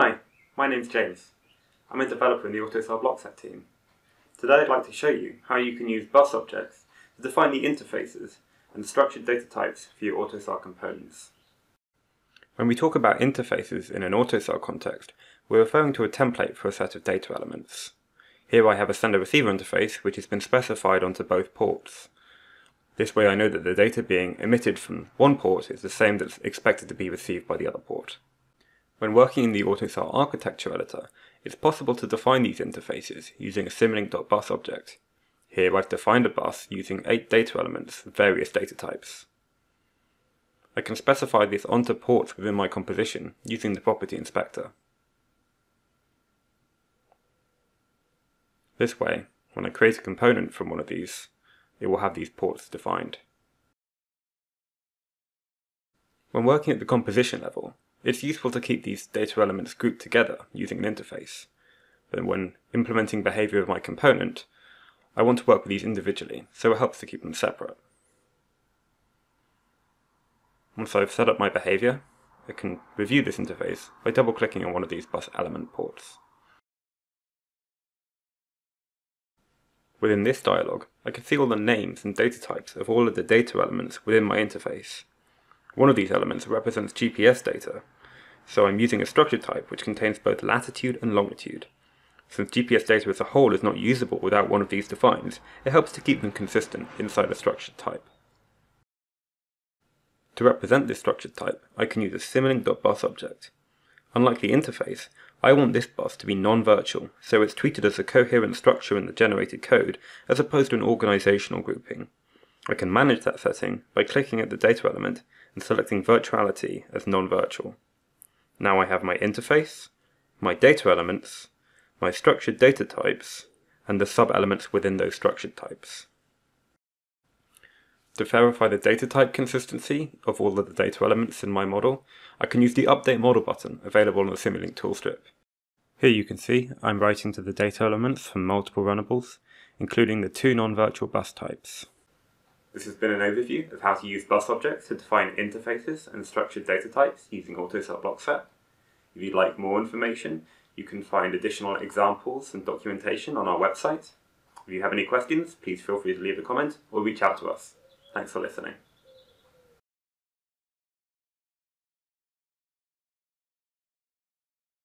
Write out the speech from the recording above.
Hi, my name's James. I'm a developer in the AutoCell BlockSet team. Today I'd like to show you how you can use bus objects to define the interfaces and structured data types for your AutoCell components. When we talk about interfaces in an AutoCell context, we're referring to a template for a set of data elements. Here I have a sender-receiver interface which has been specified onto both ports. This way I know that the data being emitted from one port is the same that's expected to be received by the other port. When working in the AutoSAR architecture editor, it's possible to define these interfaces using a bus object. Here I've defined a bus using 8 data elements of various data types. I can specify this onto ports within my composition using the property inspector. This way, when I create a component from one of these, it will have these ports defined. When working at the composition level, it's useful to keep these data elements grouped together using an interface. But when implementing behavior of my component, I want to work with these individually, so it helps to keep them separate. Once I've set up my behavior, I can review this interface by double-clicking on one of these bus element ports. Within this dialog, I can see all the names and data types of all of the data elements within my interface, one of these elements represents GPS data, so I'm using a structure type which contains both latitude and longitude. Since GPS data as a whole is not usable without one of these defines, it helps to keep them consistent inside a structure type. To represent this structure type, I can use a symlink.bus object. Unlike the interface, I want this bus to be non-virtual, so it's treated as a coherent structure in the generated code, as opposed to an organizational grouping. I can manage that setting by clicking at the data element and selecting virtuality as non-virtual. Now I have my interface, my data elements, my structured data types, and the sub-elements within those structured types. To verify the data type consistency of all of the data elements in my model, I can use the Update Model button available on the Simulink toolstrip. Here you can see I'm writing to the data elements from multiple runnables, including the two non-virtual bus types. This has been an overview of how to use bus objects to define interfaces and structured data types using AutoCell BlockSet. If you'd like more information, you can find additional examples and documentation on our website. If you have any questions, please feel free to leave a comment or reach out to us. Thanks for listening.